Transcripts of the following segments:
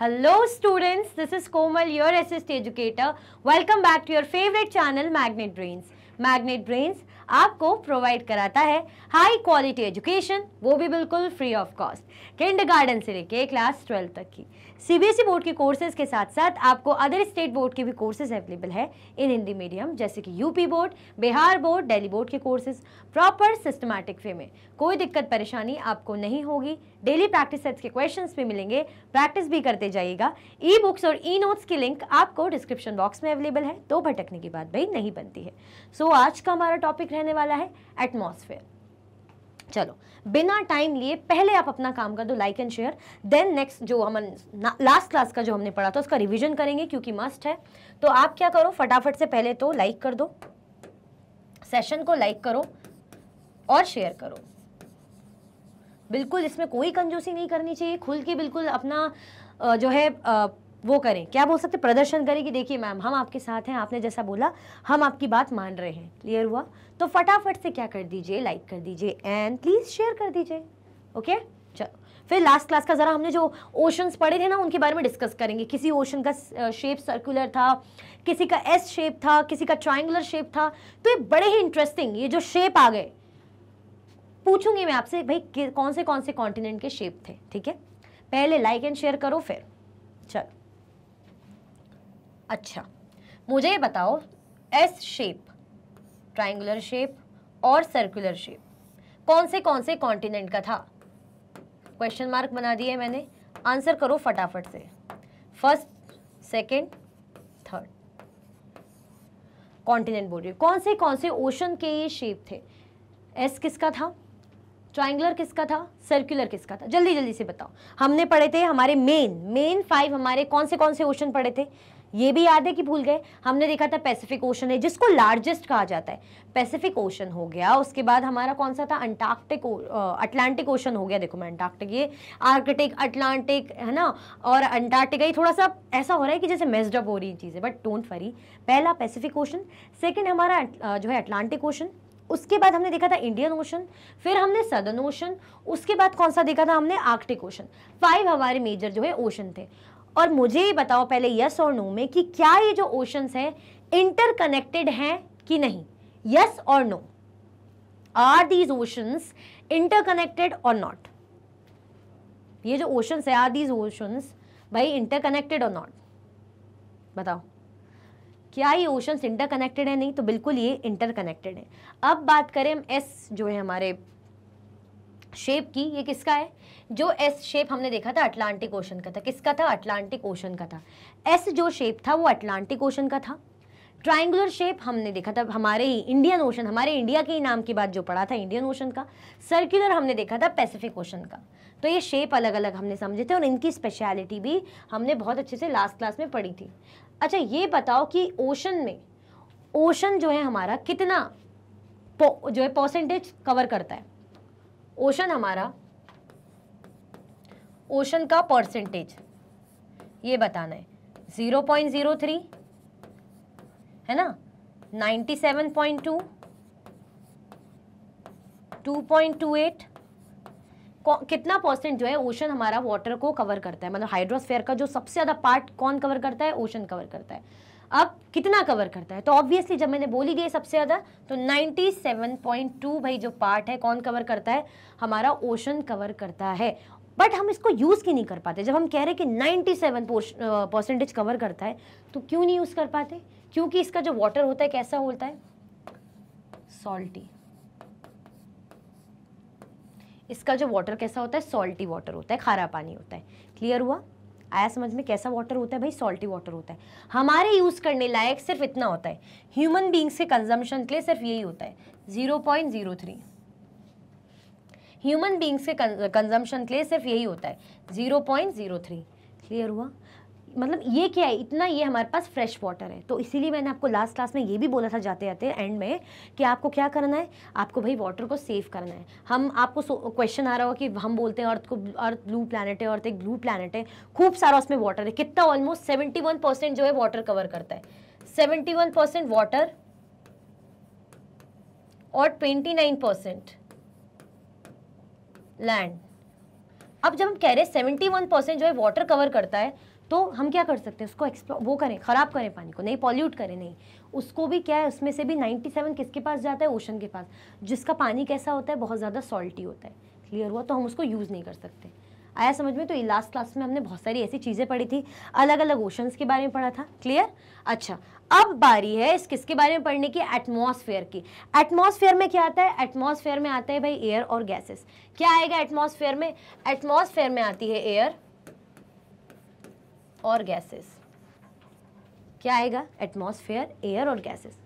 Hello students this is Komal your assist educator welcome back to your favourite channel Magnet Brains Magnet Brains आपको provide कराता है high quality education वो भी बिल्कुल free of cost kind से लेके class twelfth तक की सीबीएसई बोर्ड e के कोर्सेज के साथ साथ आपको अदर स्टेट बोर्ड के भी कोर्सेज अवेलेबल है इन हिंदी मीडियम जैसे कि UP board Bihar board Delhi board के कोर्सेज प्रॉपर सिस्टमैटिक वे में कोई दिक्कत परेशानी आपको नहीं होगी डेली प्रैक्टिस सेट्स के क्वेश्चन भी मिलेंगे प्रैक्टिस भी करते जाइएगा ई बुक्स और ई नोट्स की लिंक आपको डिस्क्रिप्शन बॉक्स में अवेलेबल है तो भटकने की बात भाई नहीं बनती है सो so, आज का हमारा टॉपिक रहने वाला है एटमोसफेयर चलो बिना टाइम लिए पहले आप अपना काम कर दो like and share then next जो हम लास्ट क्लास का जो हमने पढ़ा था उसका रिविजन करेंगे क्योंकि मस्ट है तो आप क्या करो फटाफट से पहले तो लाइक कर दो सेशन को लाइक करो और शेयर करो बिल्कुल इसमें कोई कंजूसी नहीं करनी चाहिए खुल के बिल्कुल अपना जो है वो करें क्या बोल सकते प्रदर्शन करें कि देखिए मैम हम आपके साथ हैं आपने जैसा बोला हम आपकी बात मान रहे हैं क्लियर हुआ तो फटाफट से क्या कर दीजिए लाइक कर दीजिए एंड प्लीज़ शेयर कर दीजिए ओके चलो फिर लास्ट क्लास का ज़रा हमने जो ओशंस पढ़े थे ना उनके बारे में डिस्कस करेंगे किसी ओशन का शेप सर्कुलर uh, था किसी का एस शेप था किसी का ट्राइंगुलर शेप था तो ये बड़े ही इंटरेस्टिंग ये जो शेप आ गए पूछूंगी मैं आपसे भाई कौन से कौन से कॉन्टिनेंट के शेप थे ठीक है पहले लाइक एंड शेयर करो फिर चलो अच्छा मुझे ये बताओ एस शेप ट्राइंगुलर शेप और सर्कुलर शेप कौन से कौन से कॉन्टिनेंट का था क्वेश्चन मार्क बना दिए मैंने आंसर करो फटाफट से फर्स्ट सेकेंड थर्ड कॉन्टिनेंट बोल रही कौन से कौन से ओशन के ये शेप थे एस किसका था ट्राइंगुलर किसका था सर्कुलर किसका था जल्दी जल्दी से बताओ हमने पढ़े थे हमारे मेन मेन फाइव हमारे कौन से कौन से ओशन पढ़े थे ये भी याद है कि भूल गए हमने देखा था पैसिफिक ओशन है जिसको लार्जेस्ट कहा जाता है पैसिफिक ओशन हो गया उसके बाद हमारा कौन सा था अंटार्कटिक अटलांटिक ओशन हो गया देखो मैं अंटार्कटिक ये आर्कटिक अटलांटिक है ना और अंटार्कटिक ये थोड़ा सा ऐसा हो रहा है कि जैसे मेजडअप हो रही चीज़ें बट डोंट वरी पहला पैसिफिक ओशन सेकेंड हमारा जो है अटलांटिक ओशन उसके बाद हमने देखा था इंडियन ओशन फिर हमने सदर्न ओशन उसके बाद कौन सा देखा था हमने आर्कटिक ओशन फाइव हमारे मेजर जो है ओशन थे और मुझे ही बताओ पहले यस और नो में कि क्या ये जो ओशंस हैं इंटरकनेक्टेड हैं कि नहीं यस और no are these oceans interconnected और नॉट ये जो ओशंस है आर दीज ओशंस भाई इंटरकनेक्टेड और नॉट बताओ क्या ये ओशंस इंटरकनेक्टेड है नहीं तो बिल्कुल ये इंटरकनेक्टेड है अब बात करें हम एस जो है हमारे शेप की ये किसका है जो एस शेप हमने देखा था अटलांटिक ओशन का था किसका था अटलांटिक ओशन का था एस जो शेप था वो अटलांटिक ओशन का था ट्राइंगुलर शेप हमने देखा था हमारे ही इंडियन ओशन हमारे इंडिया के ही नाम की बात जो पढ़ा था इंडियन ओशन का सर्कुलर हमने देखा था पैसिफिक ओशन का तो ये शेप अलग अलग हमने समझे थे और इनकी स्पेशलिटी भी हमने बहुत अच्छे से लास्ट क्लास में पढ़ी थी अच्छा ये बताओ कि ओशन में ओशन जो है हमारा कितना जो है परसेंटेज कवर करता है ओशन हमारा ओशन का परसेंटेज ये बताना है ज़ीरो पॉइंट ज़ीरो थ्री है ना ninety seven point two two point two eight कितना परसेंट जो है ओशन हमारा वाटर को कवर करता है मतलब हाइड्रोस्फेयर का जो सबसे ज़्यादा पार्ट कौन कवर करता है ओशन कवर करता है अब कितना कवर करता है तो ऑब्वियसली जब मैंने बोली गई सबसे ज़्यादा तो 97.2 भाई जो पार्ट है कौन कवर करता है हमारा ओशन कवर करता है बट हम इसको यूज़ क्यों नहीं कर पाते जब हम कह रहे कि 97 परसेंटेज कवर करता है तो क्यों नहीं यूज़ कर पाते क्योंकि इसका जो वाटर होता है कैसा होता है सॉल्टी इसका जो वाटर कैसा होता है सॉल्टी वाटर होता है खारा पानी होता है क्लियर हुआ आया समझ में कैसा वाटर होता है भाई सॉल्टी वाटर होता है हमारे यूज़ करने लायक सिर्फ इतना होता है ह्यूमन बींग्स के कंजम्पशन के लिए सिर्फ यही होता है zero point zero three human beings के कंजम्पशन के लिए सिर्फ यही होता है zero point zero three clear हुआ मतलब ये क्या है इतना ये हमारे पास फ्रेश वाटर है तो इसीलिए मैंने आपको लास्ट क्लास में ये भी बोला था जाते जाते एंड में कि आपको क्या करना है आपको भाई वाटर को सेव करना है हम आपको क्वेश्चन आ रहा हो कि हम बोलते हैं अर्थ को अर्थ ब्लू प्लानट है अर्थ एक ब्लू प्लानट है खूब सारा उसमें वाटर है कितना ऑलमोस्ट सेवेंटी वन परसेंट जो है वाटर कवर करता है सेवेंटी वन परसेंट वाटर और ट्वेंटी नाइन परसेंट लैंड अब जब हम कह रहे हैं सेवेंटी वन परसेंट जो है वाटर कवर करता है तो हम क्या कर सकते हैं उसको एक्सप्लो वो करें ख़राब करें पानी को नहीं पॉल्यूट करें नहीं उसको भी क्या है उसमें से भी 97 किसके पास जाता है ओशन के पास जिसका पानी कैसा होता है बहुत ज़्यादा सॉल्टी होता है क्लियर हुआ तो हम उसको यूज़ नहीं कर सकते आया समझ में तो लास्ट क्लास में हमने बहुत सारी ऐसी चीज़ें पढ़ी थी अलग अलग ओशंस के बारे में पढ़ा था क्लियर अच्छा अब बारी है इस किसके बारे में पढ़ने की एटमॉस्फेयर की एटमॉस्फेयर में क्या आता है एटमॉस्फेयर में आता है भाई एयर और गैसेस क्या आएगा एटमॉस्फेयर में एटमॉस्फेयर में आती है एयर और गैसेस क्या आएगा एटमॉस्फेयर एयर और gases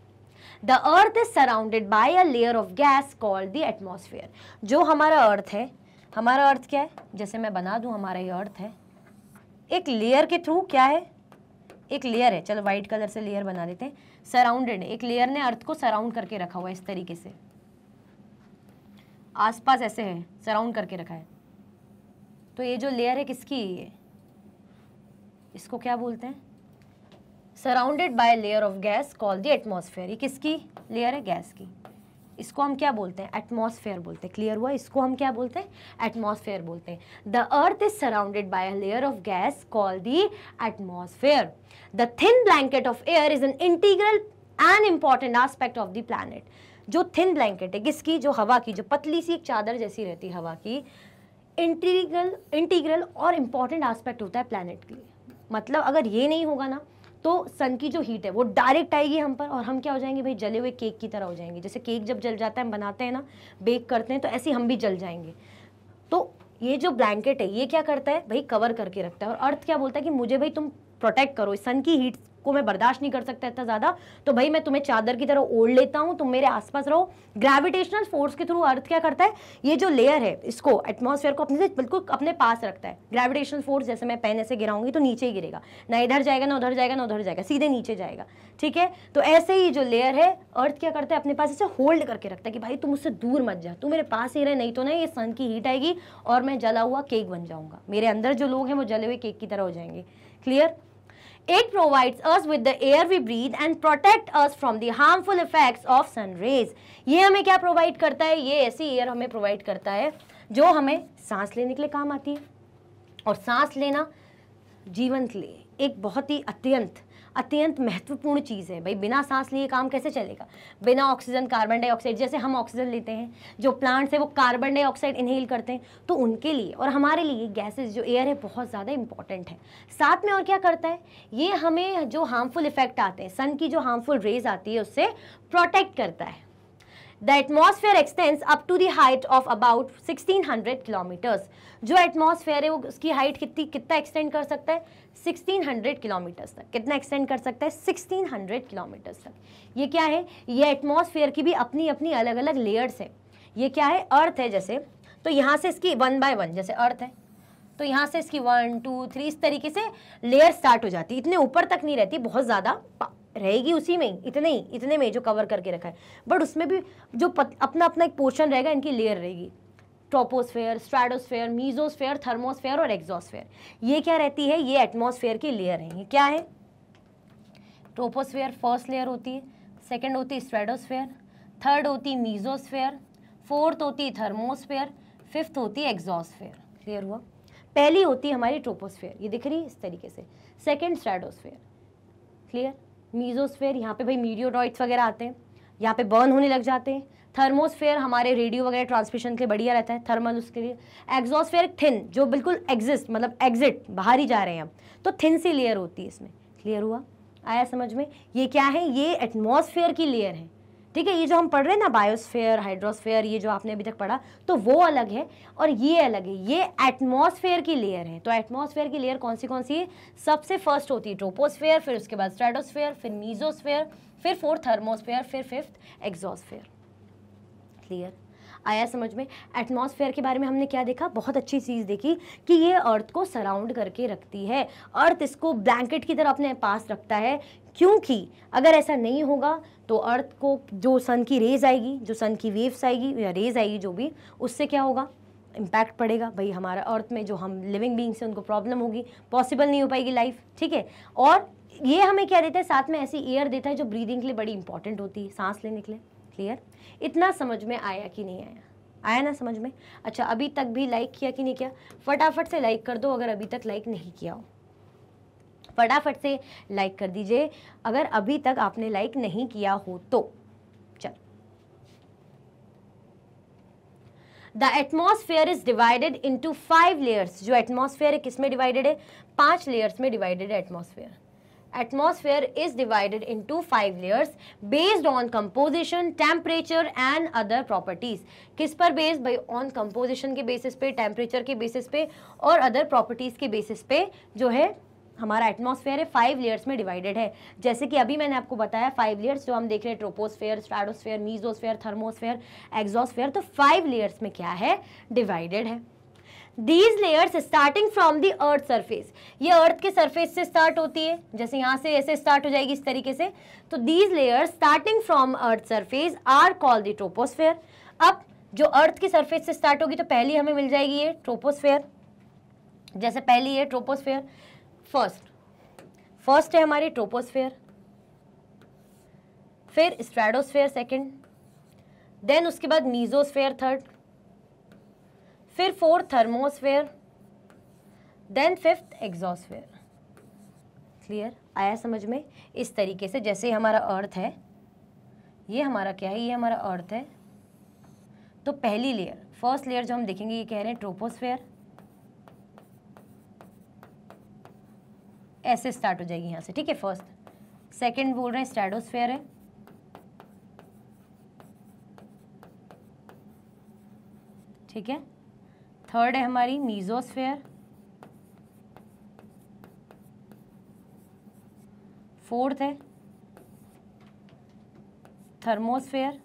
the earth is surrounded by a layer of gas called the atmosphere जो हमारा अर्थ है हमारा अर्थ क्या है जैसे मैं बना दूँ हमारा ये अर्थ है एक लेयर के थ्रू क्या है एक लेयर है चलो वाइट कलर से लेयर बना देते हैं सराउंडेड एक लेयर ने अर्थ को सराउंड करके रखा हुआ है इस तरीके से आसपास ऐसे है सराउंड करके रखा है तो ये जो लेयर है किसकी है इसको क्या बोलते हैं surrounded by layer of gas call the atmosphere ये किसकी लेयर है गैस की इसको हम क्या बोलते हैं एटमॉस्फेयर बोलते हैं क्लियर हुआ इसको हम क्या बोलते हैं एटमॉस्फेयर बोलते हैं the earth is surrounded by a layer of gas call the atmosphere the thin blanket of air is an integral and important aspect of the planet जो थिन ब्लैंकेट है किसकी जो हवा की जो पतली सी एक चादर जैसी रहती है हवा की इंटीग्रल इंटीग्रल और इम्पॉर्टेंट आस्पेक्ट होता है प्लानट के लिए मतलब अगर ये नहीं होगा ना तो सन की जो हीट है वो डायरेक्ट आएगी हम पर और हम क्या हो जाएंगे भाई जले हुए केक की तरह हो जाएंगे जैसे केक जब जल जाता है हम बनाते हैं ना बेक करते हैं तो ऐसे हम भी जल जाएंगे तो ये जो ब्लैंकेट है ये क्या करता है भाई कवर करके रखता है और अर्थ क्या बोलता है कि मुझे भाई तुम प्रोटेक्ट करो सन की हीट को मैं बर्दाश्त नहीं कर सकता इतना ज़्यादा तो भाई मैं तुम्हें चादर की तरह ओढ़ लेता हूँ तुम मेरे आसपास रहो ग्रेविटेशनल फोर्स के थ्रू अर्थ क्या करता है ये जो लेयर है इसको एटमोसफेयर को अपने से बिल्कुल अपने पास रखता है ग्रेविटेशनल फोर्स जैसे मैं पेन ऐसे गिराऊंगी तो नीचे ही गिरेगा ना इधर जाएगा ना उधर जाएगा ना उधर जाएगा सीधे नीचे जाएगा ठीक है तो ऐसे ही जो लेयर है अर्थ क्या करता है अपने पास इसे होल्ड करके रखता है कि भाई तुम उससे दूर मत जा तू मेरे पास ही रहे नहीं तो ना ये सन की हीट आएगी और मैं जला हुआ केक बन जाऊंगा मेरे अंदर जो लोग हैं वो जले हुए केक की तरह हो जाएंगे clear It provides us with the air we breathe and protect us from the harmful effects of sun rays. ye hame kya provide karta hai ye aisi air hame provide karta hai jo hame saans lene ke liye kaam aati hai aur saans lena jeevan ke liye ek bahut hi atyant अत्यंत महत्वपूर्ण चीज़ है भाई बिना सांस लिए काम कैसे चलेगा बिना ऑक्सीजन कार्बन डाइऑक्साइड जैसे हम ऑक्सीजन लेते हैं जो प्लांट्स हैं वो कार्बन डाइऑक्साइड इनहेल करते हैं तो उनके लिए और हमारे लिए गैसेज जो एयर है बहुत ज़्यादा इंपॉर्टेंट है साथ में और क्या करता है ये हमें जो हार्मफुल इफेक्ट आते हैं सन की जो हार्मफुल रेज आती है उससे प्रोटेक्ट करता है The atmosphere extends up to the height of about 1600 kilometers. जो atmosphere है वो उसकी height कितनी कितना extend कर सकता है 1600 किलोमीटर्स तक कितना एक्सटेंड कर सकता है 1600 किलोमीटर्स तक ये क्या है ये atmosphere की भी अपनी अपनी अलग अलग लेयर्स है ये क्या है अर्थ है जैसे तो यहाँ से इसकी वन बाय वन जैसे अर्थ है तो यहाँ से इसकी वन टू थ्री इस तरीके से लेयर स्टार्ट हो जाती है इतने ऊपर तक नहीं रहती बहुत ज़्यादा रहेगी उसी में इतने ही इतने में जो कवर करके रखा है बट उसमें भी जो पत, अपना अपना एक पोर्शन रहेगा इनकी लेयर रहेगी ट्रोपोस्फेयर स्ट्रैटोस्फेयर मीजोस्फेयर थर्मोस्फेयर और एग्जोस्फेयर ये क्या रहती है ये एटमोसफेयर की लेयर है ये क्या है ट्रोपोस्फेयर फर्स्ट लेयर होती है सेकेंड होती है स्ट्रेटोस्फेयर थर्ड होती मीजोस्फेयर फोर्थ होती है थर्मोस्फेयर फिफ्थ होती है एग्जॉस्फेयर क्लियर हुआ पहली होती है हमारी ट्रोपोस्फेयर ये दिख रही है इस तरीके से सेकेंड स्ट्रेडोस्फेयर क्लियर मीजोस्फेयर यहाँ पे भाई मीडियोडॉइट्स वगैरह आते हैं यहाँ पे बर्न होने लग जाते हैं थर्मोस्फेयर हमारे रेडियो वगैरह ट्रांसमिशन के लिए बढ़िया रहता है थर्मल उसके लिए एग्जॉस्फेयर थिन जो बिल्कुल एग्जिस्ट मतलब एग्जिट बाहर ही जा रहे हैं हम तो थिन सी लेयर होती है इसमें क्लियर हुआ आया समझ में ये क्या है ये एटमोसफेयर की लेयर है ठीक है ये जो हम पढ़ रहे हैं ना बायोस्फेयर हाइड्रोस्फेयर ये जो आपने अभी तक पढ़ा तो वो अलग है और ये अलग है ये एटमॉस्फेयर की लेयर है तो एटमॉस्फेयर की लेयर कौन सी कौन सी है सबसे फर्स्ट होती है ट्रोपोस्फेयर फिर उसके बाद स्ट्रेटोस्फेयर फिर मीजोस्फेयर फिर फोर्थ थर्मोस्फेयर फिर फिफ्थ एग्जॉस्फेयर क्लियर आया समझ में एटमॉस्फेयर के बारे में हमने क्या देखा बहुत अच्छी चीज़ देखी कि ये अर्थ को सराउंड करके रखती है अर्थ इसको ब्लैंकेट की तरह अपने पास रखता है क्योंकि अगर ऐसा नहीं होगा तो अर्थ को जो सन की रेज आएगी जो सन की वेव्स आएगी या रेज आएगी जो भी उससे क्या होगा इम्पैक्ट पड़ेगा भाई हमारा अर्थ में जो हम लिविंग बींग्स हैं उनको प्रॉब्लम होगी पॉसिबल नहीं हो पाएगी लाइफ ठीक है और ये हमें क्या देता है साथ में ऐसी एयर देता है जो ब्रीदिंग के लिए बड़ी इंपॉर्टेंट होती है सांस लेने के लिए क्लियर इतना समझ में आया कि नहीं आया आया ना समझ में अच्छा अभी तक भी लाइक किया कि नहीं किया फटाफट से लाइक कर दो अगर अभी तक लाइक नहीं किया हो फटाफट से लाइक कर दीजिए अगर अभी तक आपने लाइक नहीं किया हो तो चल the atmosphere is divided into five layers जो एटमोसफेयर है किसमें डिवाइडेड है पांच लेयर्स में डिवाइडेड है atmosphere atmosphere is divided into five layers based on composition temperature and other properties kis par based भाई on composition ke basis pe temperature ke basis pe aur other properties ke basis pe jo hai हमारा atmosphere है five layers में divided है जैसे कि अभी मैंने आपको बताया फाइव लेयर्स जो हम देख रहे हैं troposphere stratosphere mesosphere thermosphere exosphere तो फाइव लेयर्स में क्या है डिवाइडेड है these layers starting from the earth surface ये अर्थ के सरफेस से स्टार्ट होती है जैसे यहाँ से ऐसे स्टार्ट हो जाएगी इस तरीके से तो these layers starting from earth surface are call the troposphere अब जो अर्थ की सरफेस से स्टार्ट होगी तो पहली हमें मिल जाएगी ये ट्रोपोस्फेयर जैसे पहली है ट्रोपोस्फेयर फर्स्ट फर्स्ट है हमारी ट्रोपोस्फेयर फिर स्ट्रेडोस्फेयर सेकेंड देन उसके बाद मीजोस्फेयर थर्ड फिर fourth thermosphere then fifth exosphere clear आया समझ में इस तरीके से जैसे हमारा अर्थ है ये हमारा क्या है ये हमारा अर्थ है तो पहली लेयर फर्स्ट लेयर जो हम देखेंगे ये कह रहे हैं ट्रोपोस्फेयर ऐसे स्टार्ट हो जाएगी यहाँ से ठीक है फर्स्ट सेकंड बोल रहे हैं स्टैडोस्फेयर है ठीक है थर्ड है हमारी मीजोस्फेयर फोर्थ है थर्मोस्फेयर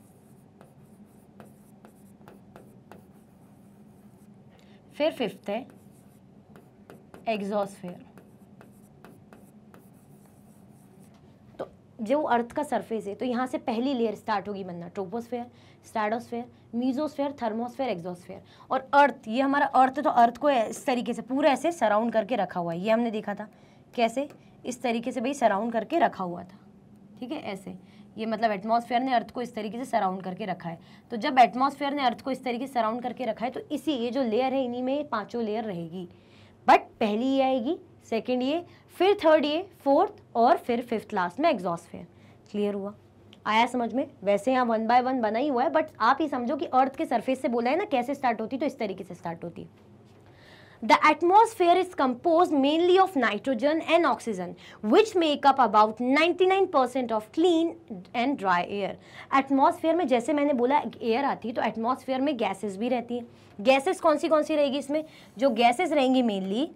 फिर फिफ्थ है एग्जॉस्फेयर जो अर्थ का सरफेस है तो यहाँ से पहली लेयर स्टार्ट होगी बनना troposphere stratosphere mesosphere thermosphere exosphere और अर्थ ये हमारा अर्थ तो अर्थ को इस तरीके से पूरा ऐसे सराउंड करके रखा हुआ है ये हमने देखा था कैसे इस तरीके से भाई सराउंड करके रखा हुआ था ठीक है ऐसे ये मतलब एटमॉस्फेयर ने अर्थ को इस तरीके से सराउंड करके रखा है तो जब एटमॉस्फेयर ने अर्थ को इस तरीके से सराउंड करके रखा है तो इसी ये जो लेयर है इन्हीं में पाँचों लेयर रहेगी बट पहली ये आएगी सेकेंड ये फिर थर्ड ये फोर्थ और फिर फिफ्थ लास्ट में एग्जॉस्ट फेयर क्लियर हुआ आया समझ में वैसे यहाँ वन बाय वन बना ही हुआ है बट आप ही समझो कि अर्थ के सरफेस से बोला है ना कैसे स्टार्ट होती तो इस तरीके से स्टार्ट होती है the atmosphere is compose mainly of nitrogen and oxygen which make up about ninety nine percent of clean and dry air atmosphere में जैसे मैंने बोला एयर आती है तो एटमोसफेयर में गैसेज भी रहती हैं गैसेस कौन सी कौन सी रहेगी इसमें जो गैसेज रहेंगी मेनली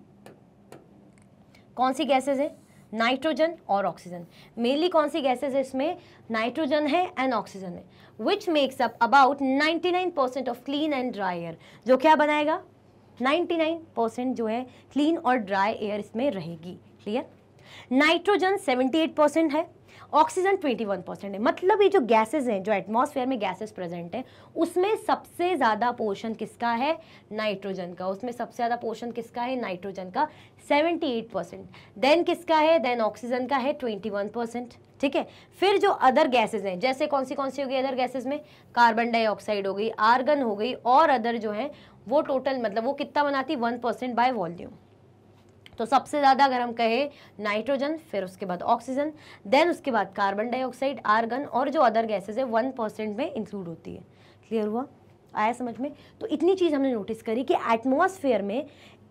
कौन सी गैसेज है नाइट्रोजन और ऑक्सीजन मेनली कौन सी गैसेज है इसमें नाइट्रोजन है एंड ऑक्सीजन है which makes up about 99 percent of clean and dry air जो क्या बनाएगा 99 परसेंट जो है क्लीन और ड्राई एयर इसमें रहेगी क्लियर नाइट्रोजन 78 परसेंट है ऑक्सीजन 21 परसेंट है मतलब ये जो गैसेज हैं जो एटमॉस्फेयर में गैसेज प्रेजेंट हैं उसमें सबसे ज़्यादा पोर्शन किसका है नाइट्रोजन का उसमें सबसे ज़्यादा पोर्शन किसका है नाइट्रोजन का 78 परसेंट देन किसका है देन ऑक्सीजन का है 21 परसेंट ठीक है फिर जो अदर गैसेज हैं जैसे कौन सी कौन सी हो गई अदर गैसेज में कार्बन डाइऑक्साइड हो गई आर्गन हो गई और अदर जो है वो टोटल मतलब वो कितना बनाती वन परसेंट बाय वॉल्यूम तो सबसे ज़्यादा अगर हम कहें नाइट्रोजन फिर उसके बाद ऑक्सीजन देन उसके बाद कार्बन डाइऑक्साइड आर्गन और जो अदर गैसेज है वन परसेंट में इंक्लूड होती है क्लियर हुआ आया समझ में तो इतनी चीज़ हमने नोटिस करी कि एटमोसफेयर में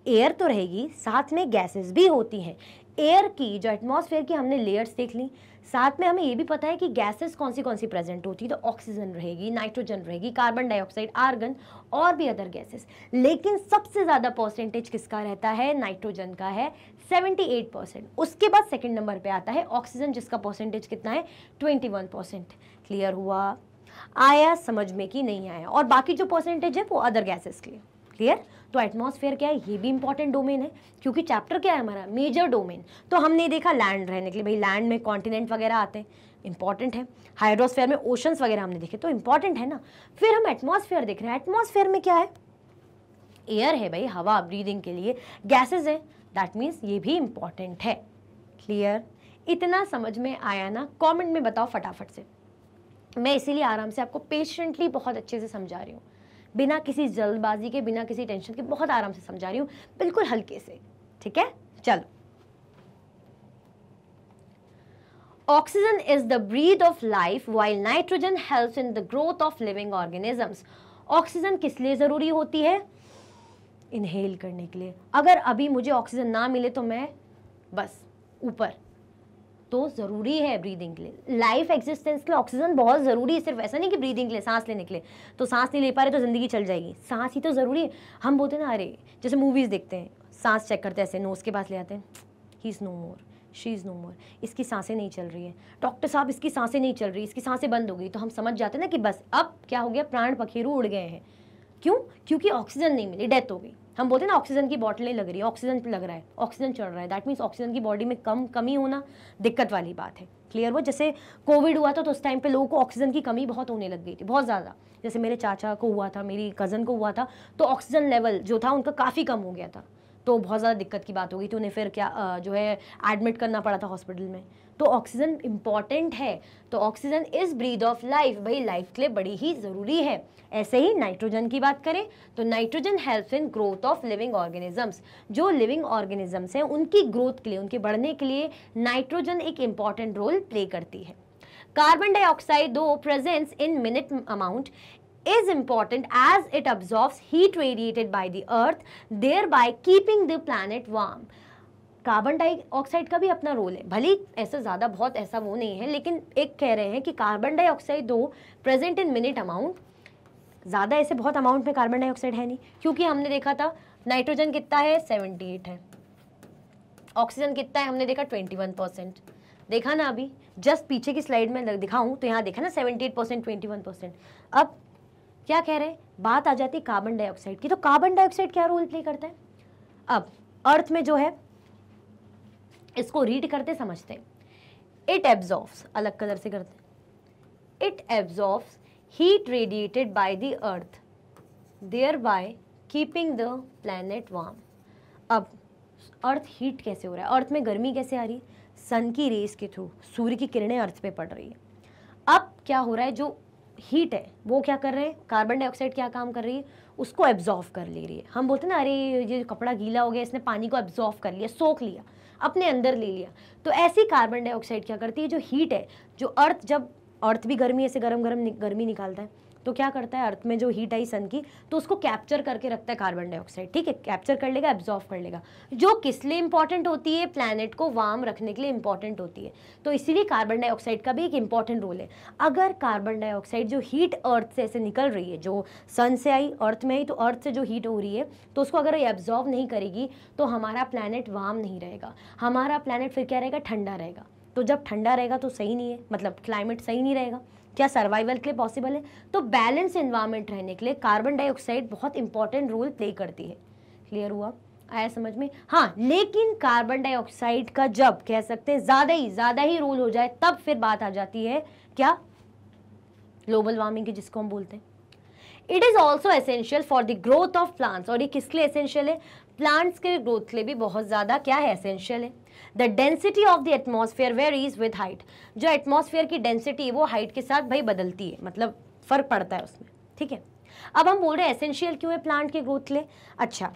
एयर तो रहेगी साथ में गैसेज भी होती हैं एयर की जो एटमोसफेयर की हमने लेयर्स देख ली साथ में हमें ये भी पता है कि गैसेस कौन सी कौन सी प्रेजेंट होती है तो ऑक्सीजन रहेगी नाइट्रोजन रहेगी कार्बन डाइऑक्साइड आर्गन और भी अदर गैसेस लेकिन सबसे ज़्यादा परसेंटेज किसका रहता है नाइट्रोजन का है 78 परसेंट उसके बाद सेकेंड नंबर पर आता है ऑक्सीजन जिसका परसेंटेज कितना है ट्वेंटी परसेंट क्लियर हुआ आया समझ में कि नहीं आया और बाकी जो परसेंटेज है वो अदर गैसेस के क्लियर तो एटमॉस्फेयर क्या है ये भी इंपॉर्टेंट डोमेन है क्योंकि चैप्टर क्या है हमारा मेजर डोमेन तो हमने देखा लैंड रहने के लिए भाई लैंड में कॉन्टिनेंट वगैरह आते हैं इंपॉर्टेंट है हाइड्रोस्फेयर में ओशंस वगैरह हमने देखे तो इंपॉर्टेंट है ना फिर हम एटमोसफेयर देख रहे हैं एटमोसफेयर में क्या है एयर है भाई हवा ब्रीदिंग के लिए गैसेज है दैट मीन्स ये भी इंपॉर्टेंट है क्लियर इतना समझ में आया ना कॉमेंट में बताओ फटाफट से मैं इसीलिए आराम से आपको पेशेंटली बहुत अच्छे से समझा रही हूँ बिना किसी जल्दबाजी के बिना किसी टेंशन के बहुत आराम से समझा रही हूँ बिल्कुल हल्के से ठीक है चलो oxygen is the breath of life while nitrogen help in the growth of living organisms oxygen किस लिए ज़रूरी होती है इनहेल करने के लिए अगर अभी मुझे ऑक्सीजन ना मिले तो मैं बस ऊपर तो ज़रूरी है ब्रीदिंग के लिए लाइफ एग्जिस्टेंस के लिए ऑक्सीजन बहुत ज़रूरी है सिर्फ ऐसा नहीं कि ब्रीदिंग के लिए सांस लेने के लिए तो सांस नहीं ले पा रहे तो ज़िंदगी चल जाएगी सांस ही तो ज़रूरी है हम बोलते हैं ना अरे जैसे मूवीज़ देखते हैं सांस चेक करते हैं ऐसे नोज़ के पास ले आते हैं he is no more she is no more इसकी सांसें नहीं चल रही है डॉक्टर साहब इसकी सांसें नहीं चल रही इसकी सांसें बंद हो गई तो हम समझ जाते हैं ना कि बस अब क्या हो गया प्राण पखेरू उड़ गए हैं क्यों क्योंकि ऑक्सीजन नहीं मिली डेथ हो गई हम बोलते हैं ना ऑक्सीजन की बॉटलें लग रही है ऑक्सीजन लग रहा है ऑक्सीजन चढ़ रहा है दैट मीन्स ऑक्सीजन की बॉडी में कम कमी होना दिक्कत वाली बात है क्लियर हुआ जैसे कोविड हुआ था तो उस टाइम पे लोगों को ऑक्सीजन की कमी बहुत होने लग गई थी बहुत ज़्यादा जैसे मेरे चाचा को हुआ था मेरी कज़न को हुआ था तो ऑक्सीजन लेवल जो था उनका काफ़ी कम हो गया था तो बहुत ज़्यादा दिक्कत की बात हो गई थी उन्हें फिर क्या जो है एडमिट करना पड़ा था हॉस्पिटल में तो ऑक्सीजन इम्पॉर्टेंट है तो oxygen is breath of life भाई लाइफ के लिए बड़ी ही ज़रूरी है ऐसे ही नाइट्रोजन की बात करें तो nitrogen helps in growth of living organisms जो लिविंग ऑर्गेनिजम्स हैं उनकी ग्रोथ के लिए उनके बढ़ने के लिए नाइट्रोजन एक इम्पॉर्टेंट रोल प्ले करती है carbon dioxide the presence in minute amount is important as it absorbs heat radiated by the earth thereby keeping the planet warm carbon dioxide का भी अपना रोल है भले ऐसा ज़्यादा बहुत ऐसा वो नहीं है लेकिन एक कह रहे हैं कि carbon dioxide the present in minute amount ज़्यादा ऐसे बहुत अमाउंट में कार्बन डाइऑक्साइड है नहीं क्योंकि हमने देखा था नाइट्रोजन कितना है सेवेंटी एट है ऑक्सीजन कितना है हमने देखा ट्वेंटी वन परसेंट देखा ना अभी जस्ट पीछे की स्लाइड में दिखाऊं तो यहाँ देखा ना seventy eight percent twenty one percent अब क्या कह रहे हैं बात आ जाती है कार्बन डाइऑक्साइड की तो कार्बन डाइऑक्साइड क्या रोल प्ले करता है अब अर्थ में जो है इसको रीड करते समझते इट एब्जॉर्ब्स अलग कलर से करते it absorbs heat radiated by the earth thereby keeping the planet warm अब अर्थ हीट कैसे हो रहा है अर्थ में गर्मी कैसे आ रही है सन की रेस के थ्रू सूर्य की किरणें अर्थ पे पड़ रही है अब क्या हो रहा है जो हीट है वो क्या कर रहे हैं कार्बन डाइऑक्साइड क्या काम कर रही है उसको एब्जॉर्व कर ले रही है हम बोलते हैं ना अरे ये कपड़ा गीला हो गया इसने पानी को एब्जॉर्व कर लिया सोख लिया अपने अंदर ले लिया तो ऐसी कार्बन डाइऑक्साइड क्या करती है जो हीट है जो अर्थ जब अर्थ भी गर्मी ऐसे गर्म गर्म गर्मी निकालता है तो क्या करता है अर्थ में जो हीट आई सन की तो उसको कैप्चर करके रखता है कार्बन डाइऑक्साइड ठीक है कैप्चर कर लेगा एब्जॉर्व कर लेगा जो किस लिए इंपॉर्टेंट होती है प्लानट को वार्म रखने के लिए इंपॉर्टेंट होती है तो इसीलिए कार्बन डाइऑक्साइड का भी एक इंपॉर्टेंट रोल है अगर कार्बन डाइऑक्साइड जो हीट अर्थ से ऐसे निकल रही है जो सन से आई अर्थ में आई तो अर्थ से जो हीट हो रही है तो उसको अगर एब्जॉर्व नहीं करेगी तो हमारा प्लानट वार्म नहीं रहेगा हमारा प्लानट फिर क्या रहेगा ठंडा रहेगा तो जब ठंडा रहेगा तो सही नहीं है मतलब क्लाइमेट सही नहीं रहेगा क्या सर्वाइवल के लिए पॉसिबल है तो बैलेंस इन्वायरमेंट रहने के लिए कार्बन डाइऑक्साइड बहुत इंपॉर्टेंट रोल प्ले करती है क्लियर हुआ आया समझ में हाँ लेकिन कार्बन डाइऑक्साइड का जब कह सकते हैं ज़्यादा ही ज़्यादा ही रोल हो जाए तब फिर बात आ जाती है क्या ग्लोबल वार्मिंग की जिसको हम बोलते हैं it is also essential for the growth of plants और ये किसके लिए एसेंशियल है प्लांट्स के ग्रोथ के लिए भी बहुत ज़्यादा क्या है एसेंशियल है the density of the atmosphere is with height जो एटमोसफेयर की डेंसिटी है वो हाइट के साथ भाई बदलती है मतलब फ़र्क पड़ता है उसमें ठीक है अब हम बोल रहे हैं एसेंशियल क्यों है प्लांट के ग्रोथ ले लिए अच्छा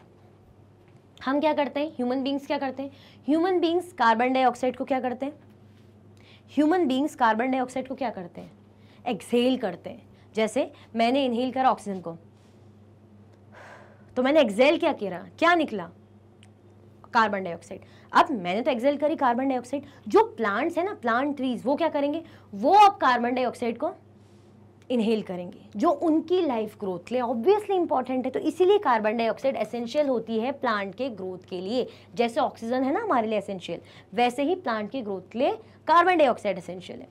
हम क्या करते हैं ह्यूमन बींग्स क्या करते हैं ह्यूमन बींग्स कार्बन डाइऑक्साइड को क्या करते हैं ह्यूमन बींग्स कार्बन डाइऑक्साइड को क्या करते हैं एक्सेल करते हैं जैसे मैंने इनहेल करा ऑक्सीजन को तो मैंने एक्सेल क्या किया क्या निकला कार्बन डाइऑक्साइड अब मैंने तो एक्सेल करी कार्बन डाइऑक्साइड जो प्लांट्स है ना प्लांट ट्रीज वो क्या करेंगे वो अब कार्बन डाइऑक्साइड को इनहेल करेंगे जो उनकी लाइफ ग्रोथ लिए ऑब्वियसली इंपॉर्टेंट है तो इसीलिए कार्बन डाइऑक्साइड एसेंशियल होती है प्लांट के ग्रोथ के लिए जैसे ऑक्सीजन है ना हमारे लिए एसेंशियल वैसे ही प्लांट के ग्रोथ के लिए कार्बन डाइऑक्साइड एसेंशियल है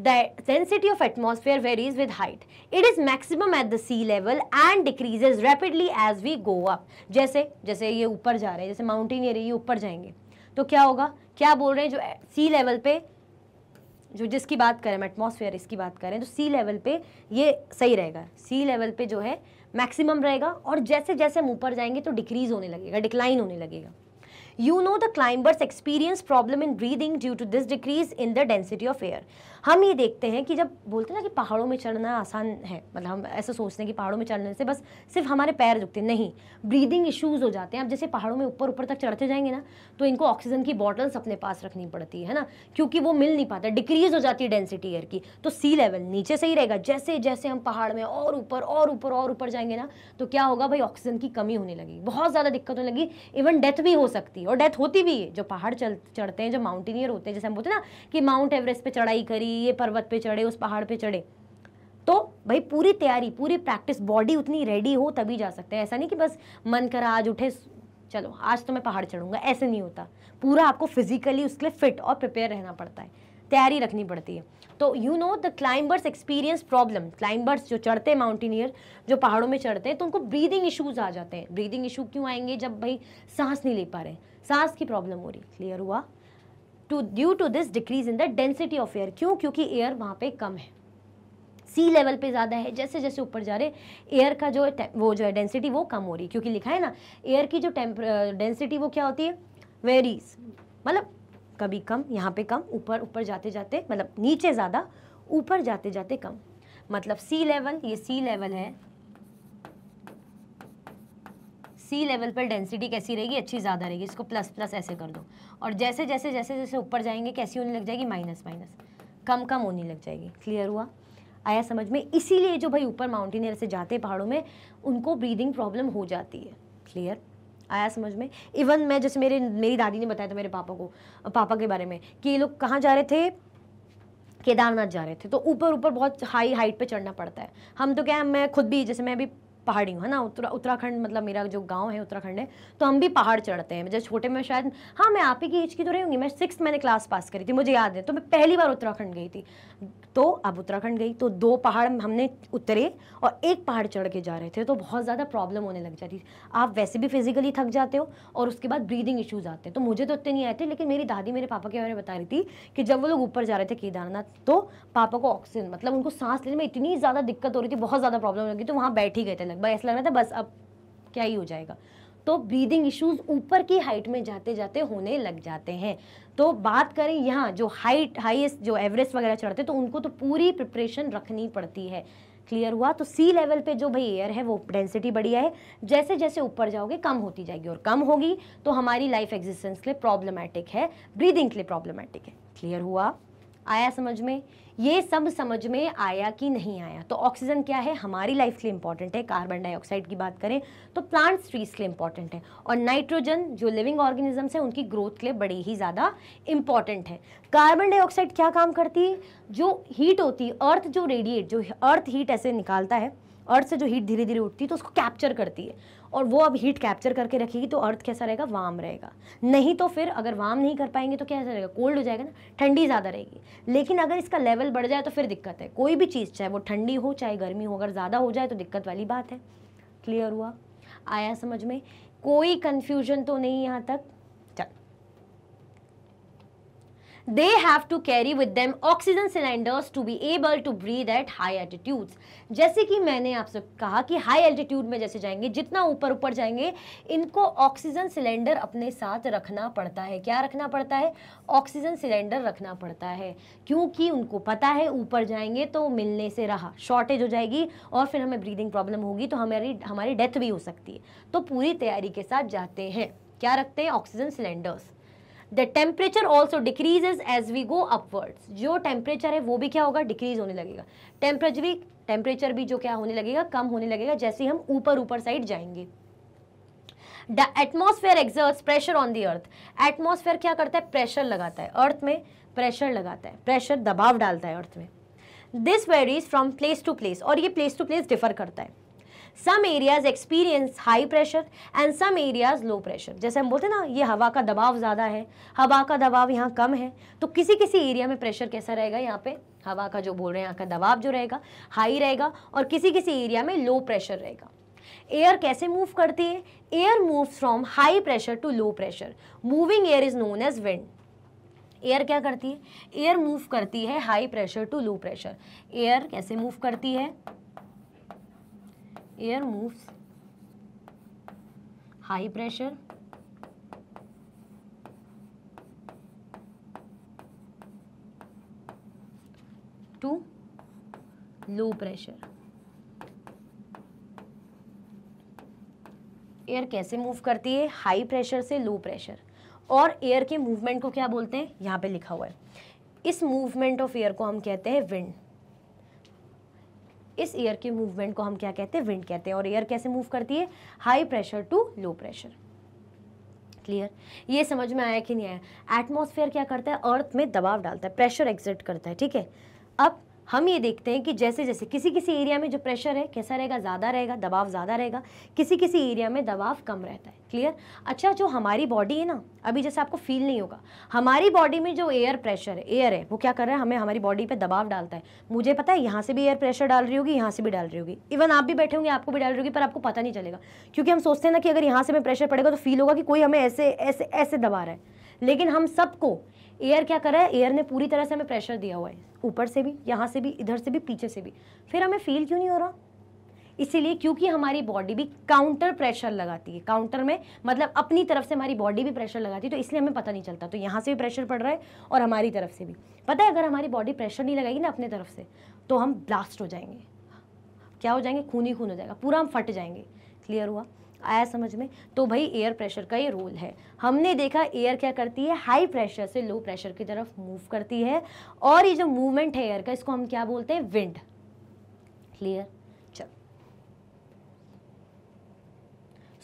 The density of atmosphere varies with height. It is maximum at the sea level and decreases rapidly as we go up. जैसे जैसे ये ऊपर जा रहे हैं जैसे माउंटेनियर है ये ऊपर जाएंगे तो क्या होगा क्या बोल रहे हैं जो सी eh, लेवल पे जो जिसकी बात करें एटमॉस्फेयर इसकी बात करें तो सी लेवल पे ये सही रहेगा सी लेवल पे जो है मैक्सिमम रहेगा और जैसे जैसे हम ऊपर जाएंगे तो डिक्रीज होने लगेगा डिक्लाइन होने लगेगा you know the climbers experience problem in breathing due to this decrease in the density of air हम ये देखते हैं कि जब बोलते हैं ना कि पहाड़ों में चढ़ना आसान है मतलब हम ऐसा सोचते हैं कि पहाड़ों में चढ़ने से बस सिर्फ हमारे पैर झुकते नहीं ब्रीदिंग इश्यूज़ हो जाते हैं आप जैसे पहाड़ों में ऊपर ऊपर तक चढ़ते जाएंगे ना तो इनको ऑक्सीजन की बॉटल्स अपने पास रखनी पड़ती है ना क्योंकि वो मिल नहीं पाता डिक्रीज हो जाती है डेंसिटी एयर की तो सी लेवल नीचे से ही रहेगा जैसे जैसे हम पहाड़ में और ऊपर और ऊपर और ऊपर जाएंगे ना तो क्या होगा भाई ऑक्सीजन की कमी होने लगी बहुत ज़्यादा दिक्कत होने लगी इवन डेथ भी हो सकती है और डेथ होती भी है जो पहाड़ चढ़ते हैं जो माउंटेनियर होते हैं जैसे हम बोलते हैं ना कि माउंट एवरेस्ट पर चढ़ाई करी ये पर्वत पे चढ़े उस पहाड़ पे चढ़े तो भाई पूरी तैयारी पूरी प्रैक्टिस बॉडी उतनी रेडी हो तभी जा सकते हैं ऐसा नहीं कि बस मन करा आज उठे चलो आज तो मैं पहाड़ चढ़ूंगा ऐसे नहीं होता पूरा आपको फिजिकली उसके लिए फिट और प्रिपेयर रहना पड़ता है तैयारी रखनी पड़ती है तो you know the climbers experience problem climbers जो चढ़ते हैं माउंटेनियर जो पहाड़ों में चढ़ते हैं तो उनको ब्रीदिंग इशूज आ जाते हैं ब्रीदिंग इशू क्यों आएंगे जब भाई सांस नहीं ले पा रहे सांस की प्रॉब्लम हो रही क्लियर हुआ to due to this decrease in the density of air क्यों क्योंकि एयर वहाँ पे कम है सी लेवल पे ज़्यादा है जैसे जैसे ऊपर जा रहे एयर का जो वो जो है डेंसिटी वो कम हो रही क्योंकि लिखा है ना एयर की जो डेंसिटी वो क्या होती है वेरीज मतलब कभी कम यहाँ पे कम ऊपर ऊपर जाते जाते मतलब नीचे ज़्यादा ऊपर जाते जाते कम मतलब सी लेवल ये सी लेवल है सी लेवल पर डेंसिटी कैसी रहेगी अच्छी ज़्यादा रहेगी इसको प्लस प्लस ऐसे कर दो और जैसे जैसे जैसे जैसे ऊपर जाएंगे कैसी होने लग जाएगी माइनस माइनस कम कम होने लग जाएगी क्लियर हुआ आया समझ में इसीलिए जो भाई ऊपर माउंटेनियर से जाते हैं पहाड़ों में उनको ब्रीदिंग प्रॉब्लम हो जाती है क्लियर आया समझ में इवन मैं जैसे मेरे मेरी दादी ने बताया था मेरे पापा को पापा के बारे में कि ये लोग कहाँ जा रहे थे केदारनाथ जा रहे थे तो ऊपर ऊपर बहुत हाई हाइट पे चढ़ना पड़ता है हम तो क्या मैं खुद भी जैसे मैं अभी पहाड़ी हूँ है ना उत्तरा उत्तराखंड मतलब मेरा जो गाँव है उत्तराखंड है तो हम भी पहाड़ चढ़ते हैं जब छोटे में शायद हाँ मैं आप ही की एज की तो रही हूँगी मैं सिक्स मैंने क्लास पास करी थी मुझे याद है तो मैं पहली बार उत्तराखंड गई थी तो अब उत्तराखंड गई तो दो पहाड़ हमने उतरे और एक पहाड़ चढ़ के जा रहे थे तो बहुत ज़्यादा प्रॉब्लम होने लग जाती आप वैसे भी फिजिकली थक जाते हो और उसके बाद ब्रीदिंग इशूज़ आते हैं तो मुझे तो इतने नहीं आए थे लेकिन मेरी दादी मेरे पापा के बारे में बता रही थी कि जब वो लोग ऊपर जा रहे थे केदारनाथ तो पापा को ऑक्सीजन मतलब उनको सांस लेने में इतनी ज़्यादा दिक्कत हो रही थी बहुत ज़्यादा प्रॉब्लम लगी तो वहाँ बैठ ही गए थे एक ऐसा लग रहा था बस अब क्या ही हो जाएगा तो ब्रीदिंग इश्यूज ऊपर की हाइट में जाते जाते होने लग जाते हैं तो बात करें यहाँ जो हाइट हाईएस्ट जो एवरेस्ट वगैरह चढ़ते तो उनको तो पूरी प्रिपरेशन रखनी पड़ती है क्लियर हुआ तो सी लेवल पे जो भाई एयर है वो डेंसिटी बढ़िया है जैसे जैसे ऊपर जाओगे कम होती जाएगी और कम होगी तो हमारी लाइफ एग्जिस्टेंस के लिए प्रॉब्लमेटिक है ब्रीदिंग के लिए प्रॉब्लमैटिक है क्लियर हुआ आया समझ में ये सब समझ में आया कि नहीं आया तो ऑक्सीजन क्या है हमारी लाइफ के लिए इंपॉर्टेंट है कार्बन डाइऑक्साइड की बात करें तो प्लांट्स ट्रीज के लिए इंपॉर्टेंट है और नाइट्रोजन जो लिविंग ऑर्गेनिजम्स हैं उनकी ग्रोथ के लिए बड़ी ही ज़्यादा इंपॉर्टेंट है कार्बन डाइऑक्साइड क्या काम करती है जो हीट होती है अर्थ जो रेडिएट जो अर्थ हीट ऐसे निकालता है अर्थ से जो हीट धीरे धीरे उठती है तो उसको कैप्चर करती है और वो अब हीट कैप्चर करके रखेगी तो अर्थ कैसा रहेगा वाम रहेगा नहीं तो फिर अगर वाम नहीं कर पाएंगे तो कैसा रहेगा कोल्ड हो जाएगा ना ठंडी ज़्यादा रहेगी लेकिन अगर इसका लेवल बढ़ जाए तो फिर दिक्कत है कोई भी चीज़ चाहे वो ठंडी हो चाहे गर्मी हो अगर ज़्यादा हो जाए तो दिक्कत वाली बात है क्लियर हुआ आया समझ में कोई कन्फ्यूजन तो नहीं यहाँ तक they have to carry with them oxygen cylinders to be able to breathe at high altitudes. जैसे कि मैंने आपसे कहा कि high altitude में जैसे जाएंगे जितना ऊपर ऊपर जाएंगे इनको ऑक्सीजन सिलेंडर अपने साथ रखना पड़ता है क्या रखना पड़ता है ऑक्सीजन सिलेंडर रखना पड़ता है क्योंकि उनको पता है ऊपर जाएंगे तो मिलने से रहा शॉर्टेज हो जाएगी और फिर हमें ब्रीदिंग प्रॉब्लम होगी तो हमारी हमारी डेथ भी हो सकती है तो पूरी तैयारी के साथ जाते हैं क्या रखते हैं oxygen cylinders the temperature also decreases as we go upwards जो टेम्परेचर है वो भी क्या होगा डिक्रीज होने लगेगा टेम्परेचर भी टेम्परेचर भी जो क्या होने लगेगा कम होने लगेगा जैसे हम ऊपर ऊपर साइड जाएंगे the atmosphere exerts pressure on the earth atmosphere क्या करता है प्रेशर लगाता है अर्थ में प्रेशर लगाता है प्रेशर दबाव डालता है अर्थ में this varies from place to place और ये प्लेस टू प्लेस डिफर करता है some areas experience high pressure and some areas low pressure जैसे हम बोलते हैं ना ये हवा का दबाव ज़्यादा है हवा का दबाव यहाँ कम है तो किसी किसी एरिया में प्रेशर कैसा रहेगा यहाँ पे हवा का जो बोल रहे हैं यहाँ का दबाव जो रहेगा हाई रहेगा और किसी किसी एरिया में लो प्रेशर रहेगा एयर कैसे मूव करती है air move from high pressure to low pressure moving air is known as wind air क्या करती है एयर मूव करती है high pressure to low pressure air कैसे मूव करती है air moves high pressure to low pressure air कैसे move करती है हाई प्रेशर से लो प्रेशर और एयर के मूवमेंट को क्या बोलते हैं यहाँ पे लिखा हुआ है इस मूवमेंट ऑफ एयर को हम कहते हैं विंड इस एयर के मूवमेंट को हम क्या कहते हैं विंड कहते हैं और एयर कैसे मूव करती है high pressure to low pressure clear ये समझ में आया कि नहीं आया एटमोसफेयर क्या करता है अर्थ में दबाव डालता है प्रेशर एग्जिट करता है ठीक है अब हम ये देखते हैं कि जैसे जैसे किसी किसी एरिया में जो प्रेशर है कैसा रहेगा ज़्यादा रहेगा दबाव ज़्यादा रहेगा किसी किसी एरिया में दबाव कम रहता है क्लियर अच्छा जो हमारी बॉडी है ना अभी जैसे आपको फील नहीं होगा हमारी बॉडी में जो एयर प्रेशर है एयर है वो क्या कर रहा है हमें हमारी बॉडी पर दबाव डालता है मुझे पता है यहाँ से भी एयर प्रेशर डाल रही होगी यहाँ से भी डाल रही होगी इवन आप भी बैठे होंगे आपको भी डाल रही होगी पर आपको पता नहीं चलेगा क्योंकि हम सोचते हैं ना कि अगर यहाँ से हमें प्रेशर पड़ेगा तो फील होगा कि कोई हमें ऐसे ऐसे ऐसे दबा रहा है लेकिन हम सबको एयर क्या कर रहा है एयर ने पूरी तरह से हमें प्रेशर दिया हुआ है ऊपर से भी यहाँ से भी इधर से भी पीछे से भी फिर हमें फील क्यों नहीं हो रहा इसीलिए क्योंकि हमारी बॉडी भी काउंटर प्रेशर लगाती है काउंटर में मतलब अपनी तरफ से हमारी बॉडी भी प्रेशर लगाती है तो इसलिए हमें पता नहीं चलता तो यहाँ से भी प्रेशर पड़ रहा है और हमारी तरफ से भी पता है अगर हमारी बॉडी प्रेशर नहीं लगाएगी ना अपने तरफ से तो हम ब्लास्ट हो जाएंगे क्या हो जाएंगे खून ही खून हो जाएगा पूरा हम फट जाएंगे क्लियर हुआ आया समझ में तो भाई एयर प्रेशर का ये रोल है हमने देखा एयर क्या करती है हाई प्रेशर से लो प्रेशर की तरफ मूव करती है और ये जो मूवमेंट है एयर का इसको हम क्या बोलते हैं विंड क्लियर चल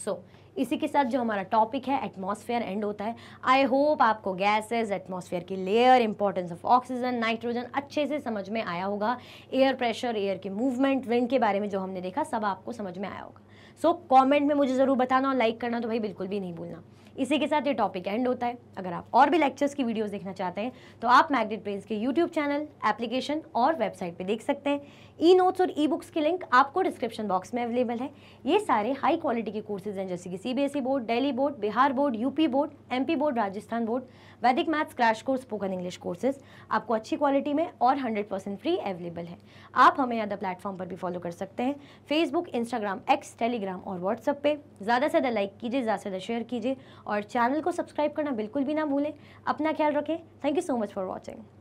सो so, इसी के साथ जो हमारा टॉपिक है एटमॉस्फेयर एंड होता है आई होप आपको गैसेस एटमॉस्फेयर की layer importance of oxygen nitrogen अच्छे से समझ में आया होगा एयर प्रेशर एयर के मूवमेंट विंड के बारे में जो हमने देखा सब आपको समझ में आया होगा सो so, कमेंट में मुझे ज़रूर बताना और लाइक करना तो भाई बिल्कुल भी नहीं भूलना इसी के साथ ये टॉपिक एंड होता है अगर आप और भी लेक्चर्स की वीडियोस देखना चाहते हैं तो आप मैग्नेट प्रिंस के यूट्यूब चैनल एप्लीकेशन और वेबसाइट पे देख सकते हैं ई नोट्स और ई बुक्स की लिंक आपको डिस्क्रिप्शन बॉक्स में अवेलेबल है ये सारे हाई क्वालिटी के कोर्सेज हैं जैसे कि C board Delhi board Bihar board UP board M board Rajasthan board Vedic maths crash course spoken English courses आपको अच्छी क्वालिटी में और 100 परसेंट फ्री अवेलेबल है आप हमें अदर प्लेटफॉर्म पर भी फॉलो कर सकते हैं फेसबुक इंस्टाग्राम एक्स टेलीग्राम और व्हाट्सअप पे ज़्यादा से ज़्यादा लाइक कीजिए ज़्यादा से ज़्यादा शेयर कीजिए और चैनल को सब्सक्राइब करना बिल्कुल भी ना भूलें अपना ख्याल रखें thank you so much for watching